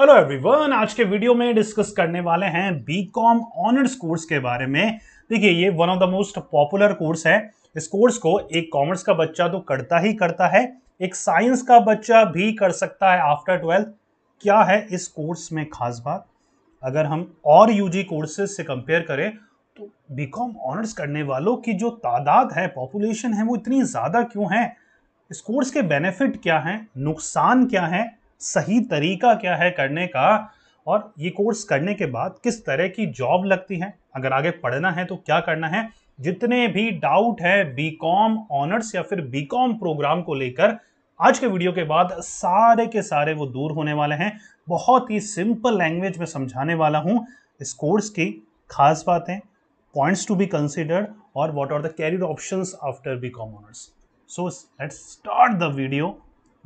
Hello everyone आज के video में डिस्कस करने वाले हैं बीकॉम ऑनर्स कोर्स के बारे में देखिए ये one of the most popular course है इस कोर्स को एक कॉमर्स का बच्चा तो करता ही करता है एक साइंस का बच्चा भी कर सकता है आफ्टर ट्वेल्थ क्या है इस कोर्स में खास बात अगर हम और यूजी कोर्सेज से कंपेयर करें तो बी ऑनर्स करने वालों की जो तादाद है पॉपुलेशन है वो इतनी ज़्यादा क्यों है इस कोर्स के बेनिफिट क्या हैं नुकसान क्या हैं सही तरीका क्या है करने का और ये कोर्स करने के बाद किस तरह की जॉब लगती है अगर आगे पढ़ना है तो क्या करना है जितने भी डाउट है बी कॉम ऑनर्स या फिर बी कॉम प्रोग्राम को लेकर आज के वीडियो के बाद सारे के सारे वो दूर होने वाले हैं बहुत ही सिंपल लैंग्वेज में समझाने वाला हूँ इस कोर्स की खास बातें पॉइंट्स टू बी कंसिडर्ड और what are the career option after B com honours so let's start the video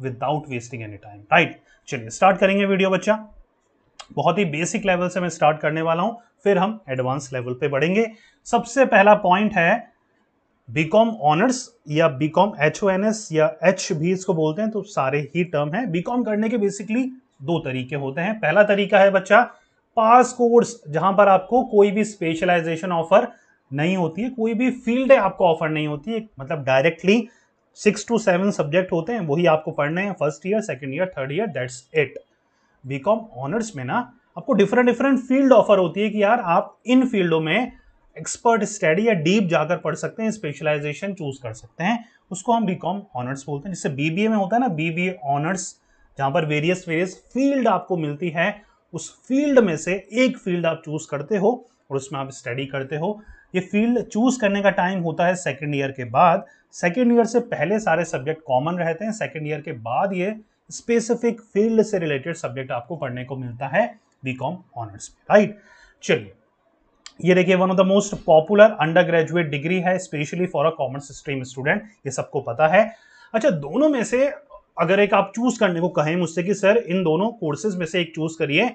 without wasting any time right चलिए स्टार्ट करेंगे वीडियो बच्चा बहुत ही बेसिक लेवल से मैं स्टार्ट करने वाला हूं फिर हम एडवांस लेवल पे बढ़ेंगे सबसे पहला पॉइंट है बीकॉम ऑनर्स या B com H O N S या एच भी इसको बोलते हैं तो सारे ही टर्म है बीकॉम करने के बेसिकली दो तरीके होते हैं पहला तरीका है बच्चा पास कोर्स जहां पर आपको कोई भी स्पेशलाइजेशन ऑफर नहीं होती है कोई भी फील्ड आपको ऑफर नहीं होती है मतलब directly six to seven subject होते हैं वही आपको पढ़ने हैं first year second year third year that's it B com honours में ना आपको डिफरेंट डिफरेंट फील्ड ऑफर होती है कि यार आप इन फील्डों में एक्सपर्ट स्टडी या डीप जाकर पढ़ सकते हैं स्पेशलाइजेशन चूज कर सकते हैं उसको हम बी कॉम ऑनर्स बोलते हैं जिससे बीबीए में होता है ना बीबीए ऑनर्स जहाँ पर वेरियस वेरियस फील्ड आपको मिलती है उस फील्ड में से एक फील्ड आप चूज करते हो और उसमें आप स्टडी करते हो ये फील्ड चूज करने का टाइम होता है सेकेंड ईयर के बाद सेकेंड ईयर से पहले सारे सब्जेक्ट कॉमन रहते हैं सेकेंड ईयर के बाद ये स्पेसिफिक फील्ड से रिलेटेड सब्जेक्ट आपको पढ़ने को मिलता है बी कॉम ऑनर्स राइट चलिए ये देखिए one of the most popular undergraduate degree है specially for a commerce stream student ये सबको पता है अच्छा दोनों में से अगर एक आप चूज करने को कहें मुझसे कि सर इन दोनों कोर्सेज में से एक चूज करिए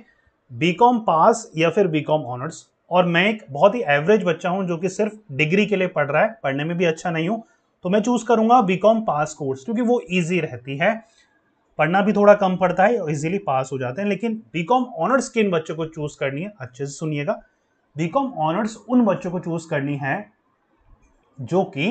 बीकॉम पास या फिर बीकॉम ऑनर्स और मैं एक बहुत ही एवरेज बच्चा हूँ जो कि सिर्फ डिग्री के लिए पढ़ रहा है पढ़ने में भी अच्छा नहीं हूँ तो मैं चूज करूंगा बीकॉम पास कोर्स क्योंकि वो ईजी रहती है पढ़ना भी थोड़ा कम पड़ता है और इजीली पास हो जाते हैं लेकिन बीकॉम ऑनर्स किन बच्चों को चूज करनी है अच्छे से सुनिएगा बीकॉम ऑनर्स उन बच्चों को चूज करनी है जो कि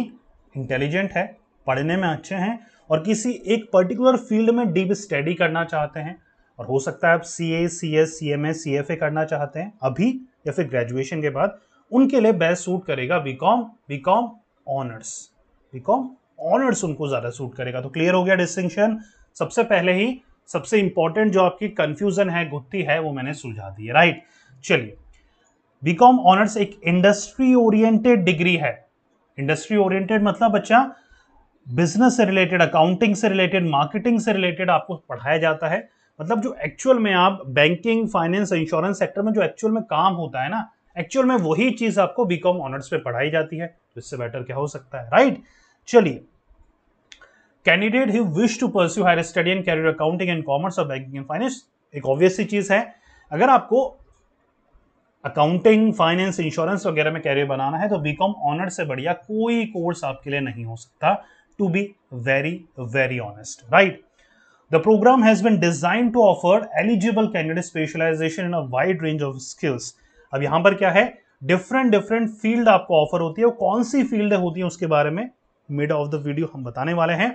इंटेलिजेंट है पढ़ने में अच्छे हैं और किसी एक पर्टिकुलर फील्ड में डीप स्टडी करना चाहते हैं और हो सकता है आप C A C S C M A C F A करना चाहते हैं अभी या फिर ग्रेजुएशन के बाद उनके लिए बेस्ट सूट करेगा B com B com honours B com honours उनको ज़्यादा सूट करेगा तो क्लियर हो गया डिस्टिंक्शन सबसे पहले ही सबसे इंपॉर्टेंट जो आपकी कंफ्यूजन है गुत्ती है वो मैंने सुलझा दी है राइट चलिए बीकॉम ऑनर्स एक इंडस्ट्री ओरिएंटेड डिग्री है इंडस्ट्री ओरिएंटेड मतलब बच्चा बिजनेस से रिलेटेड अकाउंटिंग से रिलेटेड मार्केटिंग से रिलेटेड आपको पढ़ाया जाता है मतलब जो एक्चुअल में आप बैंकिंग फाइनेंस इंश्योरेंस सेक्टर में जो एक्चुअल में काम होता है ना एक्चुअल में वही चीज़ आपको बीकॉम ऑनर्स पे पढ़ाई जाती है तो इससे बेटर क्या हो सकता है राइट चलिए candidate he wish to pursue higher study and career accounting and commerce और बैंकिंग एंड फाइनेंस एक ऑब्वियस सी चीज़ है अगर आपको अकाउंटिंग फाइनेंस इंश्योरेंस वगैरह में कैरियर बनाना है तो बीकॉम ऑनर्स से बढ़िया कोई कोर्स आपके लिए नहीं हो सकता to be very very honest right The program has been designed to offer eligible candidates specialization in a wide range of skills. अब यहां पर क्या है डिफरेंट डिफरेंट फील्ड आपको ऑफर होती है कौन सी फील्ड होती है उसके बारे में मिड ऑफ द वीडियो हम बताने वाले हैं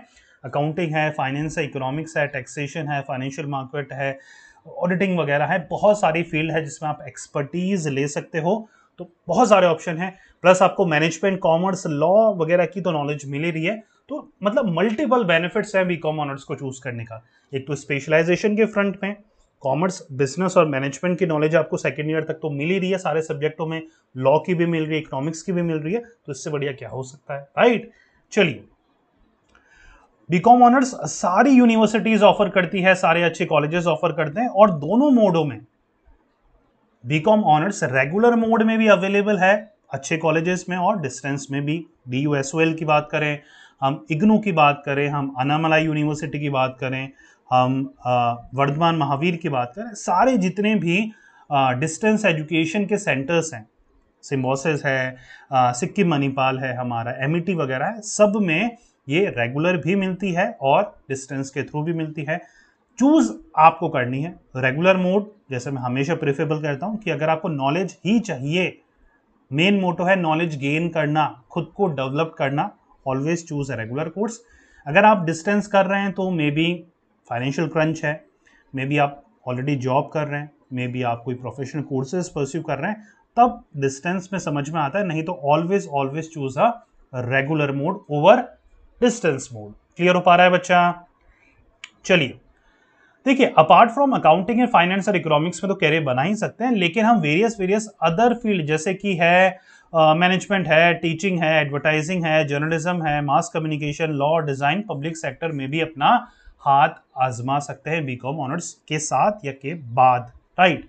अकाउंटिंग है फाइनेंस है इकोनॉमिक्स है टैक्सेशन है फाइनेंशियल मार्केट है ऑडिटिंग वगैरह है बहुत सारी फील्ड है जिसमें आप एक्सपर्टीज ले सकते हो तो बहुत सारे ऑप्शन हैं प्लस आपको मैनेजमेंट कॉमर्स लॉ वगैरह की तो नॉलेज मिल ही रही है तो मतलब मल्टीपल बेनिफिट्स हैं बी कॉम ऑनर्स को चूज़ करने का एक तो स्पेशलाइजेशन के फ्रंट में कॉमर्स बिजनेस और मैनेजमेंट की नॉलेज आपको सेकेंड ईयर तक तो मिल ही रही है सारे सब्जेक्टों में लॉ की भी मिल रही है इकोनॉमिक्स की भी मिल रही है तो इससे बढ़िया क्या हो सकता है राइट चलिए बीकॉम ऑनर्स सारी यूनिवर्सिटीज ऑफर करती है सारे अच्छे कॉलेजेस ऑफर करते हैं और दोनों मोडों में बीकॉम ऑनर्स रेगुलर मोड में भी अवेलेबल है अच्छे कॉलेजेस में और डिस्टेंस में भी डी की बात करें हम इग्नू की बात करें हम अनामलाई यूनिवर्सिटी की बात करें हम वर्धमान महावीर की बात करें सारे जितने भी डिस्टेंस एजुकेशन के सेंटर्स हैं सिम्बोसिस है सिक्किम मणिपाल है हमारा एम e वगैरह है सब में ये रेगुलर भी मिलती है और डिस्टेंस के थ्रू भी मिलती है चूज़ आपको करनी है रेगुलर मोड जैसे मैं हमेशा प्रेफरेबल करता हूँ कि अगर आपको नॉलेज ही चाहिए मेन मोटो है नॉलेज गेन करना खुद को डेवलप करना always choose a regular course अगर आप डिस्टेंस कर रहे हैं तो मे बी फाइनेंशियल क्रंच है मे बी आप ऑलरेडी जॉब कर रहे हैं मे बी आप कोई प्रोफेशनल कोर्सेज परस्यू कर रहे हैं तब डिस्टेंस में समझ में आता है नहीं तो always always choose a regular mode over distance mode clear हो पा रहा है बच्चा चलिए देखिए apart from accounting and finance और इकोनॉमिक्स में तो कैरियर बना ही सकते हैं लेकिन हम वेरियस वेरियस अदर फील्ड जैसे कि है मैनेजमेंट है टीचिंग है एडवर्टाइजिंग है जर्नलिज्म है mass communication law design public sector में भी अपना हाथ आजमा सकते हैं बी कॉम ऑनर्स के साथ या के बाद राइट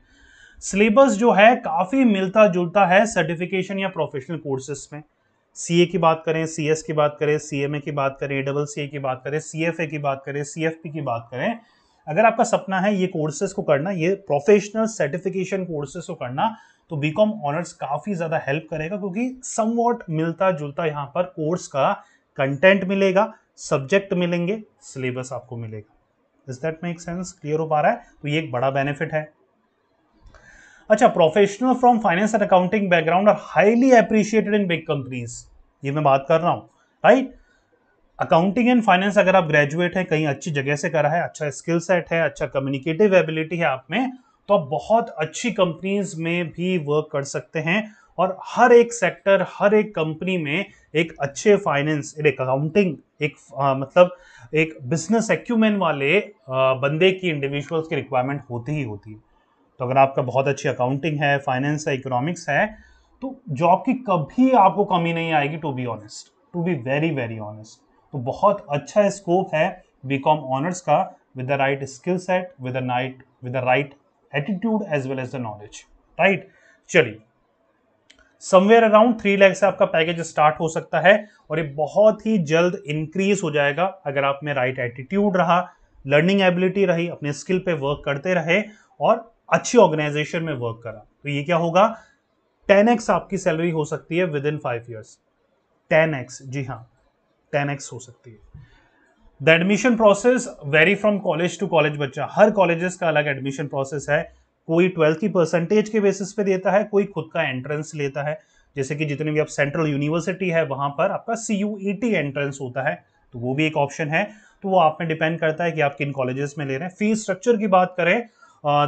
सिलेबस जो है काफ़ी मिलता जुलता है सर्टिफिकेशन या प्रोफेशनल कोर्सेज में सी ए की बात करें सी एस की बात करें सी एम ए की बात करें डबल सी ए की बात करें सी एफ ए की बात करें सी एफ पी की बात करें अगर आपका सपना है ये कोर्सेज को करना ये प्रोफेशनल सर्टिफिकेशन कोर्सेज को करना तो बीकॉम ऑनर्स काफ़ी ज़्यादा हेल्प करेगा क्योंकि समवॉट मिलता जुलता यहाँ पर कोर्स का कंटेंट मिलेगा सब्जेक्ट मिलेंगे सिलेबस आपको मिलेगा is that make sense clear हो पा रहा है तो ये एक बड़ा बेनिफिट है अच्छा professional from finance and accounting background are highly appreciated in big companies ये मैं बात कर रहा हूं राइट अकाउंटिंग एंड फाइनेंस अगर आप ग्रेजुएट हैं कहीं अच्छी जगह से करा है अच्छा स्किल सेट है अच्छा कम्युनिकेटिव एबिलिटी है आप में तो आप बहुत अच्छी कंपनीज में भी वर्क कर सकते हैं और हर एक सेक्टर हर एक कंपनी में एक अच्छे फाइनेंस एक अकाउंटिंग एक आ, मतलब एक बिजनेस एक्यूमेंट वाले आ, बंदे की इंडिविजुअल्स की रिक्वायरमेंट होती ही होती है तो अगर आपका बहुत अच्छी अकाउंटिंग है फाइनेंस है इकोनॉमिक्स है तो जॉब की कभी आपको कमी नहीं आएगी to be honest to be very very honest तो बहुत अच्छा स्कोप है बी कॉम ऑनर्स का with the right skill set with the right with the right attitude as well as the knowledge right चलिए समवेयर अराउंड थ्री लैख से आपका package start हो सकता है और ये बहुत ही जल्द इंक्रीज हो जाएगा अगर आप में राइट एटीट्यूड रहा लर्निंग एबिलिटी रही अपने स्किल पे वर्क करते रहे और अच्छी ऑर्गेनाइजेशन में वर्क करा तो ये क्या होगा टेन एक्स आपकी सैलरी हो सकती है within five years ten X जी हाँ टेन एक्स हो सकती है the admission process vary from college to college बच्चा हर कॉलेजेस का अलग एडमिशन प्रोसेस है कोई ट्वेल्थ की परसेंटेज के बेसिस पे देता है कोई खुद का एंट्रेंस लेता है जैसे कि जितने भी आप सेंट्रल यूनिवर्सिटी है वहां पर आपका C U E T entrance होता है तो वो भी एक ऑप्शन है तो वो आप में डिपेंड करता है कि आप किन कॉलेजेस में ले रहे हैं फीस स्ट्रक्चर की बात करें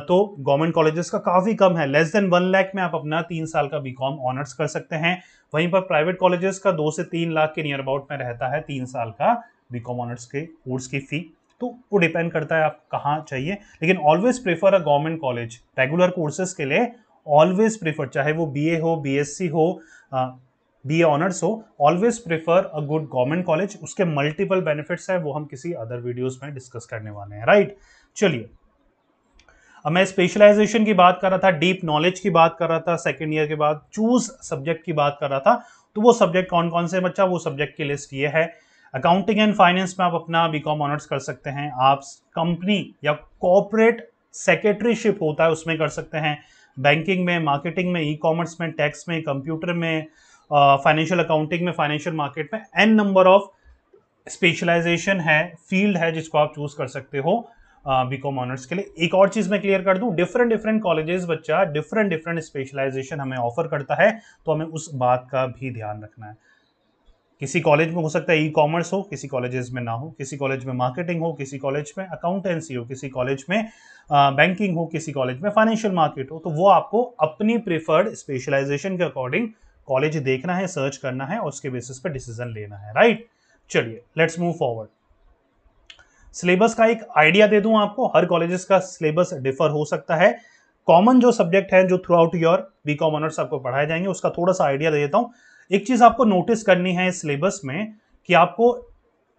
तो गवर्नमेंट कॉलेजेस का काफ़ी कम है लेस देन वन लाख में आप अपना तीन साल का बी कॉम ऑनर्स कर सकते हैं वहीं पर प्राइवेट कॉलेजेस का दो से तीन लाख के नियर अबाउट में रहता है तीन साल का बी कॉम ऑनर्स के कोर्स की फ़ी तो वो डिपेंड करता है आप कहाँ चाहिए लेकिन always prefer a government college regular courses के लिए ऑलवेज प्रेफर चाहे वो बी हो सी हो बी ए ऑनर्स हो always prefer a good government college उसके मल्टीपल बेनिफिट्स हैं वो हम किसी अदर वीडियोज में डिस्कस करने वाले हैं राइट चलिए अब मैं स्पेशलाइजेशन की बात कर रहा था डीप नॉलेज की बात कर रहा था सेकेंड ईयर के बाद चूज सब्जेक्ट की बात कर रहा था तो वो सब्जेक्ट कौन कौन से बच्चा वो सब्जेक्ट की लिस्ट ये है अकाउंटिंग एंड फाइनेंस में आप अपना बी कॉम ऑनर्स कर सकते हैं आप कंपनी या कॉपरेट सेक्रेटरीशिप होता है उसमें कर सकते हैं बैंकिंग में मार्केटिंग में ई कॉमर्स में टैक्स में कंप्यूटर में फाइनेंशियल अकाउंटिंग में फाइनेंशियल मार्केट में एन नंबर ऑफ स्पेशलाइजेशन है फील्ड है जिसको आप चूज कर सकते हो बी कॉम ऑनर्स के लिए एक और चीज़ मैं क्लियर कर दूं डिफरेंट डिफरेंट कॉलेजेस बच्चा डिफरेंट डिफरेंट स्पेशलाइजेशन हमें ऑफर करता है तो हमें उस बात का भी ध्यान रखना है किसी कॉलेज में हो सकता है ई कॉमर्स हो किसी कॉलेजेस में ना हो किसी कॉलेज में मार्केटिंग हो किसी कॉलेज में अकाउंटेंसी हो किसी कॉलेज में बैंकिंग हो किसी कॉलेज में फाइनेंशियल मार्केट हो तो वो आपको अपनी प्रेफर्ड स्पेशलाइजेशन के अकॉर्डिंग कॉलेज देखना है सर्च करना है और उसके बेसिस पर डिसीजन लेना है राइट चलिए लेट्स मूव फॉरवर्ड सिलेबस का एक आइडिया दे दूं आपको हर कॉलेजेस का सिलेबस डिफर हो सकता है कॉमन जो सब्जेक्ट है जो throughout your B com honours आपको पढ़ाए जाएंगे उसका थोड़ा सा आइडिया दे देता हूँ एक चीज़ आपको नोटिस करनी है इस सिलेबस में कि आपको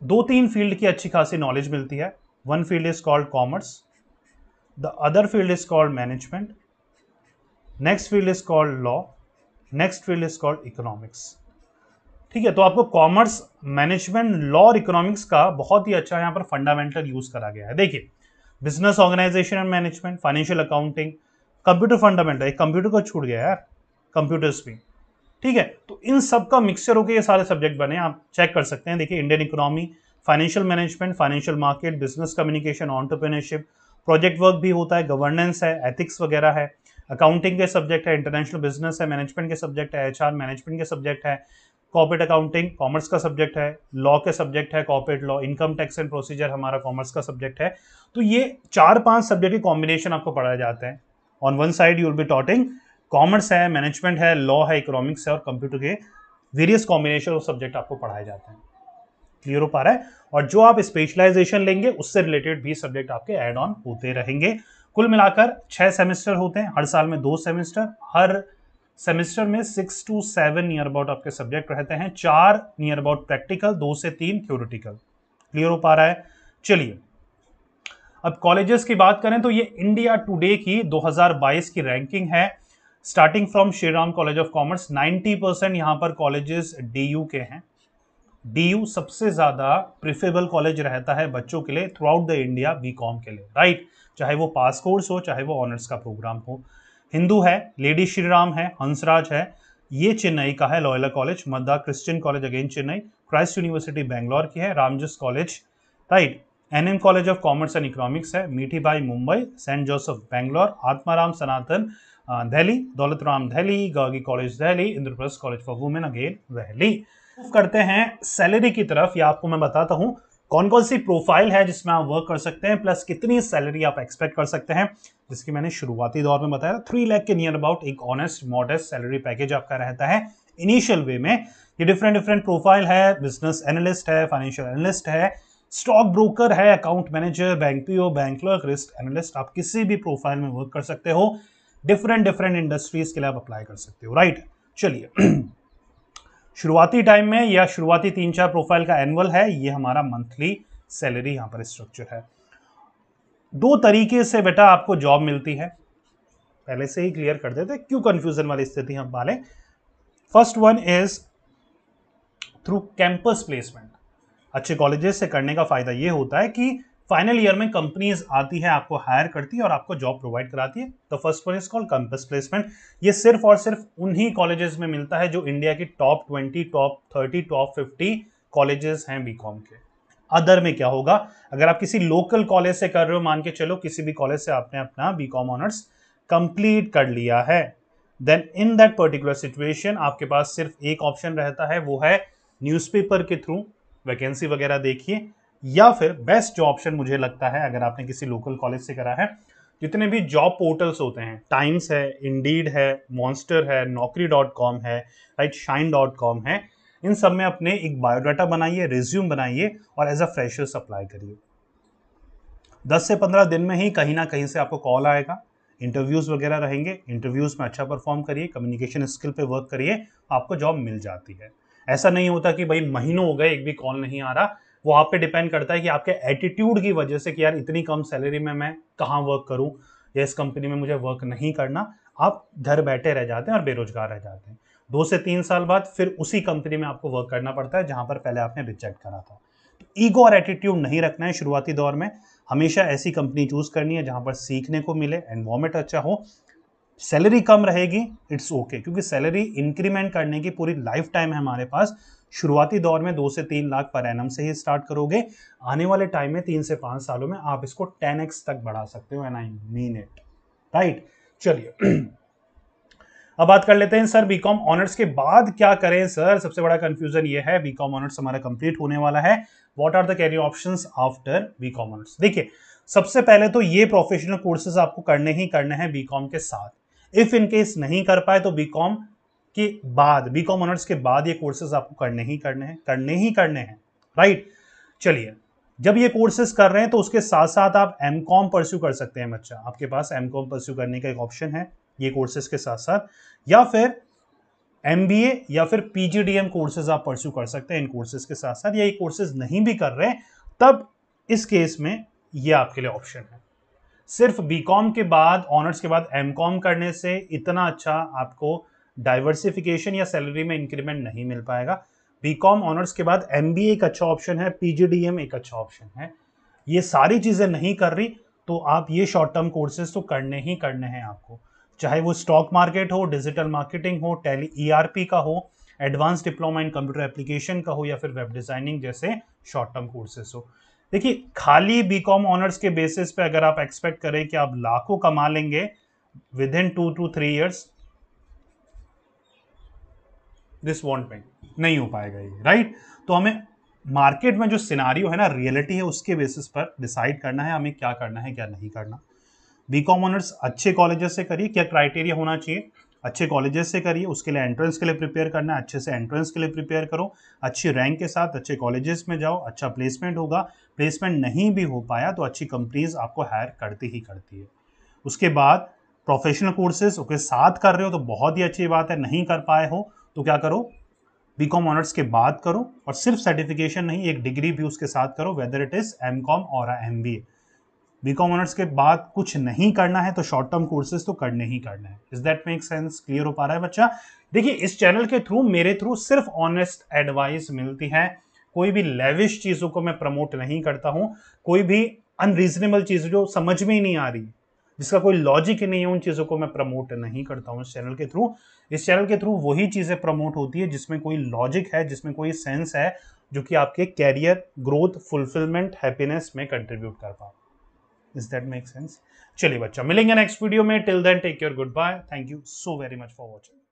दो तीन फील्ड की अच्छी खासी नॉलेज मिलती है one field is called commerce the other field is called management next field is called law next field is called economics ठीक है तो आपको कॉमर्स मैनेजमेंट लॉ और इकोनॉमिक्स का बहुत ही अच्छा यहाँ पर फंडामेंटल यूज करा गया है देखिए business organisation and management financial accounting computer fundamental एक कंप्यूटर को छूट गया यार कंप्यूटर्स भी ठीक है तो इन सब का मिक्सचर होकर ये सारे सब्जेक्ट बने आप चेक कर सकते हैं देखिए Indian economy financial management financial market business communication entrepreneurship project work भी होता है गवर्नेंस है एथिक्स वगैरह है अकाउंटिंग के सब्जेक्ट है इंटरनेशनल बिजनेस है मैनेजमेंट के सब्जेक्ट है एच मैनेजमेंट के सब्जेक्ट है कॉपरेट अकाउंटिंग कॉमर्स का सब्जेक्ट है लॉ के सब्जेक्ट है corporate law income tax and procedure हमारा कॉमर्स का सब्जेक्ट है तो ये चार पांच सब्जेक्ट के कॉम्बिनेशन आपको पढ़ाए जाते हैं on one side you will be touching commerce है मैनेजमेंट है लॉ है इकोनॉमिक्स है और कंप्यूटर के वेरियस कॉम्बिनेशन ऑफ सब्जेक्ट आपको पढ़ाए जाते हैं क्लियर हो पा रहा है और जो आप स्पेशलाइजेशन लेंगे उससे रिलेटेड भी सब्जेक्ट आपके एड ऑन होते रहेंगे कुल मिलाकर छः सेमेस्टर होते हैं हर साल में दो सेमेस्टर हर सेमेस्टर में six to seven near about आपके सब्जेक्ट रहते हैं चार नियर अबाउट प्रैक्टिकल दो से तीन थ्योरिटिकल क्लियर हो पा रहा है चलिए अब कॉलेजेस की बात करें तो ये इंडिया टुडे की 2022 की रैंकिंग है starting from Shriram college of commerce 90 percent यहाँ पर कॉलेजेस यू के हैं यू सबसे ज़्यादा प्रिफेबल कॉलेज रहता है बच्चों के लिए throughout the India com के लिए राइट चाहे वो पास कोर्स हो चाहे वो ऑनर्स का प्रोग्राम हो हिंदू है लेडी श्री राम है हंसराज है ये चेन्नई का है Loyola college Madras Christian college again Chennai Christ university Bangalore की है Ramjas college right N M college of commerce and economics है Mithibai Mumbai Saint Joseph Bangalore Atmaram Sanatan Delhi Daulat Ram Delhi गागी college Delhi Indraprastha college for women again Delhi करते हैं सैलरी की तरफ या आपको मैं बताता हूँ कौन कौन सी प्रोफाइल है जिसमें आप वर्क कर सकते हैं प्लस कितनी सैलरी आप एक्सपेक्ट कर सकते हैं जिसकी मैंने शुरुआती दौर में बताया थ्री लैख के नियर अबाउट एक ऑनेस्ट मॉडेस्ट सैलरी पैकेज आपका रहता है इनिशियल वे में ये डिफरेंट डिफरेंट प्रोफाइल है बिजनेस एनालिस्ट है फाइनेंशियल एनालिस्ट है स्टॉक ब्रोकर है account manager bank PO bank clerk risk analyst आप किसी भी प्रोफाइल में वर्क कर सकते हो डिफरेंट डिफरेंट इंडस्ट्रीज के लिए आप अप्लाई कर सकते हो राइट चलिए शुरुआती टाइम में या शुरुआती तीन चार प्रोफाइल का एनुअल है ये हमारा मंथली सैलरी यहां पर स्ट्रक्चर है दो तरीके से बेटा आपको जॉब मिलती है पहले से ही क्लियर कर देते क्यों कंफ्यूजन वाली स्थिति हम पाले first one is through campus placement अच्छे कॉलेजेस से करने का फ़ायदा यह होता है कि फाइनल ईयर में कंपनीज आती है आपको हायर करती है और आपको जॉब प्रोवाइड कराती है तो first one is called campus placement ये सिर्फ और सिर्फ उन्हीं कॉलेजेस में मिलता है जो इंडिया की top twenty top thirty top fifty colleges हैं बीकॉम के अदर में क्या होगा अगर आप किसी लोकल कॉलेज से कर रहे हो मान के चलो किसी भी कॉलेज से आपने अपना कॉम ऑनर्स कंप्लीट कर लिया है then in that particular situation आपके पास सिर्फ एक ऑप्शन रहता है वो है न्यूज़पेपर के थ्रू वैकेंसी वगैरह देखिए या फिर बेस्ट जो ऑप्शन मुझे लगता है अगर आपने किसी लोकल कॉलेज से करा है जितने भी जॉब पोर्टल्स होते हैं टाइम्स है इंडीड है मॉन्स्टर है नौकरी डॉट कॉम है राइट शाइन डॉट कॉम है इन सब में अपने एक बायोडाटा बनाइए रिज्यूम बनाइए और एज अ फ्रेशर अप्लाई करिए दस से पंद्रह दिन में ही कहीं ना कहीं से आपको कॉल आएगा इंटरव्यूज़ वगैरह रहेंगे इंटरव्यूज़ में अच्छा परफॉर्म करिए कम्युनिकेशन स्किल पे वर्क करिए आपको जॉब मिल जाती है ऐसा नहीं होता कि भाई महीनों हो गए एक भी कॉल नहीं आ रहा वो आप पे डिपेंड करता है कि आपके एटीट्यूड की वजह से कि यार इतनी कम सैलरी में मैं कहाँ वर्क करूँ या इस कंपनी में मुझे वर्क नहीं करना आप घर बैठे रह जाते हैं और बेरोजगार रह जाते हैं दो से तीन साल बाद फिर उसी कंपनी में आपको वर्क करना पड़ता है जहाँ पर पहले आपने रिजेक्ट करा था तो ईगो और एटीट्यूड नहीं रखना है शुरुआती दौर में हमेशा ऐसी कंपनी चूज़ करनी है जहाँ पर सीखने को मिले एनवायरमेंट अच्छा हो सैलरी कम रहेगी इट्स ओके okay, क्योंकि सैलरी इंक्रीमेंट करने की पूरी लाइफ टाइम है हमारे पास शुरुआती दौर में दो से तीन लाख पर एनम से ही स्टार्ट करोगे आने वाले टाइम में तीन से पांच सालों में आप इसको टेन एक्स तक बढ़ा सकते हो and I mean it right चलिए अब बात कर लेते हैं सर बीकॉम ऑनर्स के बाद क्या करें सर सबसे बड़ा कंफ्यूजन ये है बीकॉम ऑनर्स हमारा कंप्लीट होने वाला है what are the career options after B com honours देखिए सबसे पहले तो ये प्रोफेशनल कोर्सेज आपको करने ही करने हैं बीकॉम के साथ इफ इन केस नहीं कर पाए तो बीकॉम के बाद बी कॉम ऑनर्स के बाद ये कोर्सेज आपको करने ही करने हैं करने ही करने हैं राइट चलिए जब ये कोर्सेज कर रहे हैं तो उसके साथ साथ आप एम कॉम परस्यू कर सकते हैं बच्चा आपके पास एम कॉम परस्यू करने का एक ऑप्शन है ये कोर्सेज के साथ साथ या फिर एम बी ए या फिर P G D M courses आप परस्यू कर सकते हैं इन कोर्सेज के साथ साथ या ये कोर्सेज नहीं भी कर रहे तब इस केस में ये आपके लिए ऑप्शन है सिर्फ बीकॉम के बाद ऑनर्स के बाद एमकॉम करने से इतना अच्छा आपको डाइवर्सिफिकेशन या सैलरी में इंक्रीमेंट नहीं मिल पाएगा बीकॉम ऑनर्स के बाद एम एक अच्छा ऑप्शन है पीजीडीएम एक अच्छा ऑप्शन है ये सारी चीज़ें नहीं कर रही तो आप ये शॉर्ट टर्म कोर्सेज तो करने ही करने हैं आपको चाहे वो स्टॉक मार्केट हो डिजिटल मार्केटिंग हो टेली पी e का हो advance diploma in computer application का हो या फिर वेब डिज़ाइनिंग जैसे शॉर्ट टर्म कोर्सेज हो देखिए खाली बी कॉम ऑनर्स के बेसिस पे अगर आप एक्सपेक्ट करें कि आप लाखों कमा लेंगे within two two three years this won't में नहीं हो पाएगा ये राइट तो हमें मार्केट में जो सिनारियो है ना रियलिटी है उसके बेसिस पर डिसाइड करना है हमें क्या करना है क्या नहीं करना बी कॉम ऑनर्स अच्छे कॉलेजेस से करिए क्या क्राइटेरिया होना चाहिए अच्छे कॉलेजेस से करिए उसके लिए एंट्रेंस के लिए प्रिपेयर करना है अच्छे से एंट्रेंस के लिए प्रिपेयर करो अच्छी रैंक के साथ अच्छे कॉलेजेस में जाओ अच्छा प्लेसमेंट होगा प्लेसमेंट नहीं भी हो पाया तो अच्छी कंपनीज आपको हायर करती ही करती है उसके बाद प्रोफेशनल कोर्सेज उसके साथ कर रहे हो तो बहुत ही अच्छी बात है नहीं कर पाए हो तो क्या करो बी कॉम ऑनर्स के बाद करो और सिर्फ सर्टिफिकेशन नहीं एक डिग्री भी उसके साथ करो whether it is M com और M B A B com honours के बाद कुछ नहीं करना है तो शॉर्ट टर्म कोर्सेज तो करने ही करना है is that make sense clear हो पा रहा है बच्चा देखिए इस चैनल के थ्रू मेरे थ्रू सिर्फ ऑनेस्ट एडवाइस मिलती है कोई भी लेविश चीज़ों को मैं प्रमोट नहीं करता हूँ कोई भी अनरीजनेबल चीज़ जो समझ में ही नहीं आ रही जिसका कोई लॉजिक ही नहीं है उन चीज़ों को मैं प्रमोट नहीं करता हूँ इस चैनल के थ्रू इस चैनल के थ्रू वही चीज़ें प्रमोट होती है जिसमें कोई लॉजिक है जिसमें कोई सेंस है जो कि आपके कैरियर ग्रोथ फुलफिलमेंट हैप्पीनेस में कंट्रीब्यूट कर पाओ इज दैट मेक सेंस चलिए बच्चा मिलेंगे नेक्स्ट वीडियो में till then take your goodbye thank you so very much for watching